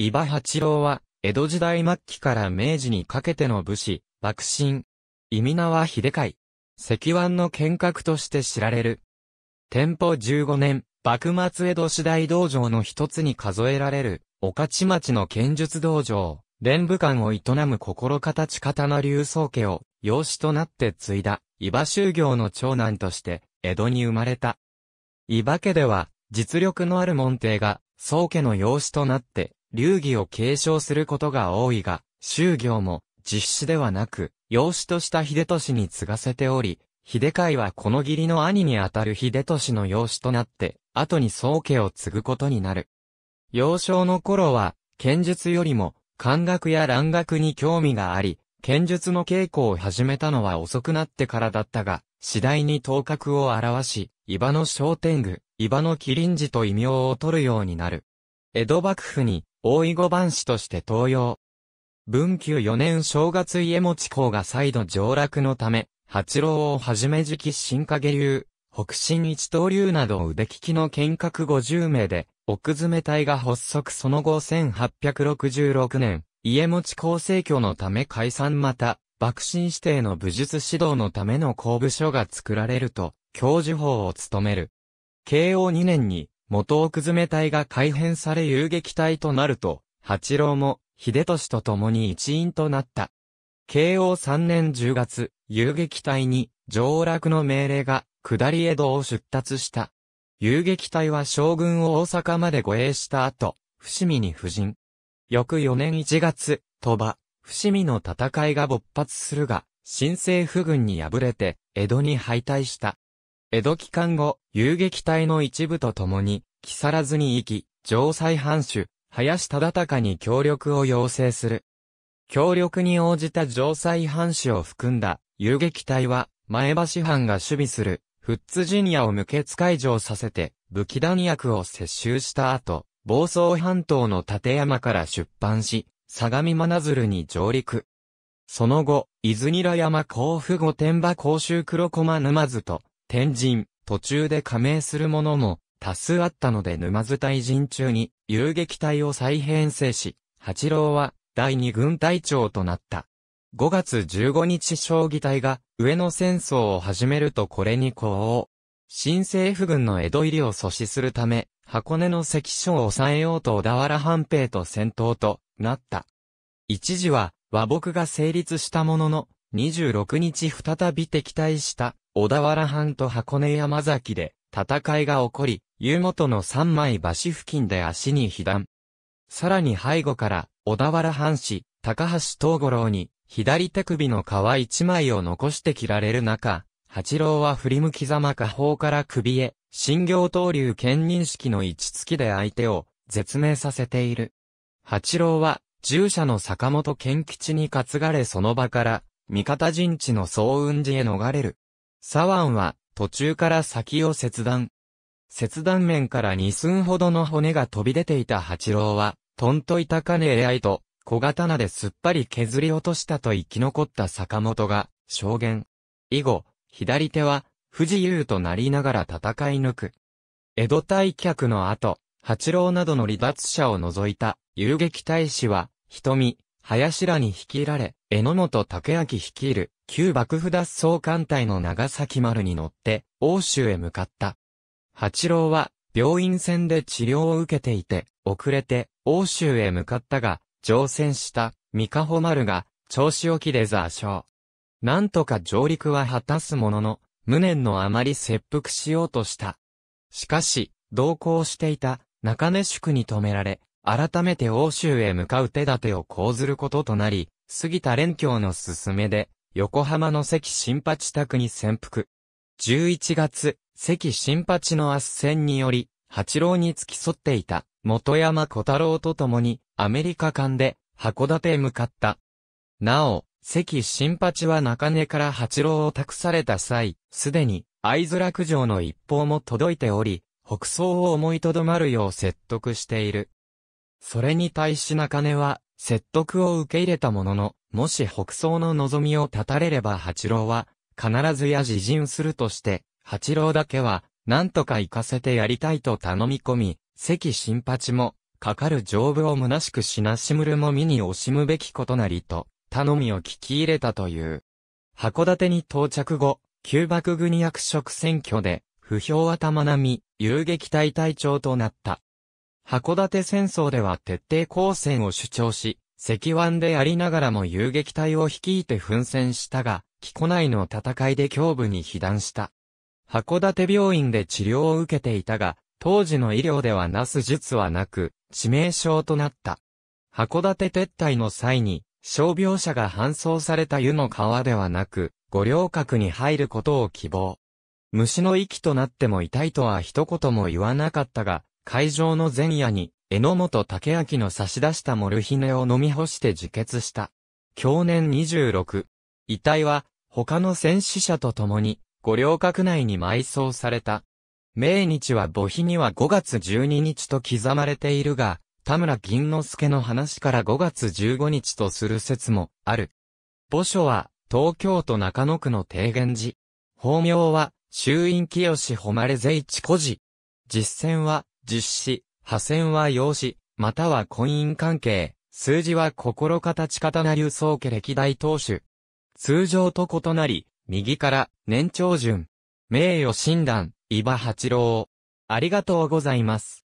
伊庭八郎は、江戸時代末期から明治にかけての武士、幕臣、伊名は秀海、石腕の剣客として知られる。天保15年、幕末江戸時代。道場の一つに数えられる、御徒町の剣術道場、連武館を営む心形刀流宗家を、養子となって継いだ、伊庭修行の長男として、江戸に生まれた。伊庭家では、実力のある門弟が、宗家の養子となって、流儀を継承することが多いが、宗行も実施ではなく、養子とした秀俊に継がせており、秀海はこの義理の兄にあたる秀俊の養子となって、後に宗家を継ぐことになる。幼少の頃は、剣術よりも、漢学や蘭学に興味があり、剣術の稽古を始めたのは遅くなってからだったが、次第に頭角を表し、伊庭の商天具、伊庭の麒麟寺と異名を取るようになる。江戸幕府に、大井五番市として登用。文久4年正月家持公が再度上落のため、八郎をはじめ時期新影流、北進一刀流など腕利きの見学50名で、奥詰隊が発足その後1866年、家持公正挙のため解散また、爆心指定の武術指導のための公部書が作られると、教授法を務める。慶応2年に、元奥詰め隊が改変され遊撃隊となると、八郎も、秀俊と共に一員となった。慶応3年10月、遊撃隊に、上落の命令が、下り江戸を出立した。遊撃隊は将軍を大阪まで護衛した後、伏見に布陣。翌4年1月、鳥羽、伏見の戦いが勃発するが、新政府軍に敗れて、江戸に敗退した。江戸期間後、遊撃隊の一部と共に、木更津に行き、城西藩主、林忠敬に協力を要請する。協力に応じた城西藩主を含んだ遊撃隊は、前橋藩が守備する、富津陣屋を無血解除させて、武器弾薬を接収した後、房総半島の立山から出版し、相模真鶴に上陸。その後、伊豆ニラ山甲府御殿場甲州黒駒沼津と、天神、途中で加盟するもも多数あったので沼津隊陣中に遊撃隊を再編成し、八郎は第二軍隊長となった。5月15日将棋隊が上野戦争を始めるとこれに呼応。新政府軍の江戸入りを阻止するため、箱根の関所を抑えようと小田原半兵と戦闘となった。一時は和睦が成立したものの、26日再び敵対した小田原藩と箱根山崎で戦いが起こり、湯本の三枚橋付近で足に被弾。さらに背後から小田原藩士、高橋東五郎に左手首の皮一枚を残して切られる中、八郎は振り向きざま下方から首へ、新行刀流兼認式の位置付きで相手を絶命させている。八郎は、従者の坂本健吉に担がれその場から、味方陣地の総雲寺へ逃れる。左腕は途中から先を切断。切断面から2寸ほどの骨が飛び出ていた八郎は、トンといた金へ愛と、小刀ですっぱり削り落としたと生き残った坂本が、証言。以後、左手は、不自由となりながら戦い抜く。江戸退却の後、八郎などの離脱者を除いた、遊撃大使は、瞳、林らに率いられ、榎本武明率いる、旧幕府脱走艦隊の長崎丸に乗って、欧州へ向かった。八郎は、病院船で治療を受けていて、遅れて、欧州へ向かったが、乗船した、三河穂丸が、調子沖で座礁。なんとか上陸は果たすものの、無念のあまり切腹しようとした。しかし、同行していた中根宿に止められ、改めて欧州へ向かう手立てを講ずることとなり、杉田連教の勧めで、横浜の関新八宅に潜伏。11月、関新八の圧戦により、八郎に付き添っていた、元山小太郎と共に、アメリカ間で、函館へ向かった。なお、関新八は中根から八郎を託された際、すでに、会津落城の一報も届いており、北総を思いとどまるよう説得している。それに対し中根は、説得を受け入れたものの、もし北総の望みを断たれれば八郎は、必ずや自陣するとして、八郎だけは、なんとか行かせてやりたいと頼み込み、関新八も、かかる丈夫を虚しくしなしむるも身に惜しむべきことなりと、頼みを聞き入れたという。函館に到着後、旧幕国役職選挙で、不評はま並み、遊撃隊隊長となった。函館戦争では徹底抗戦を主張し、赤腕でありながらも遊撃隊を率いて奮戦したが、木古内の戦いで胸部に被弾した。函館病院で治療を受けていたが、当時の医療ではなす術はなく、致命傷となった。函館撤退の際に、傷病者が搬送された湯の川ではなく、五稜郭に入ることを希望。虫の息となっても痛いとは一言も言わなかったが、会場の前夜に、榎本武明の差し出したモルヒネを飲み干して自決した。去年26。遺体は、他の戦死者と共に、五稜郭内に埋葬された。命日は墓碑には5月12日と刻まれているが、田村銀之助の話から5月15日とする説もある。墓所は、東京都中野区の提言寺。法名は、衆院清志誉れ税一孤寺。実践は、実施、破線は用紙、または婚姻関係、数字は心形な流宗家歴代当主。通常と異なり、右から年長順。名誉診断、伊庭八郎。ありがとうございます。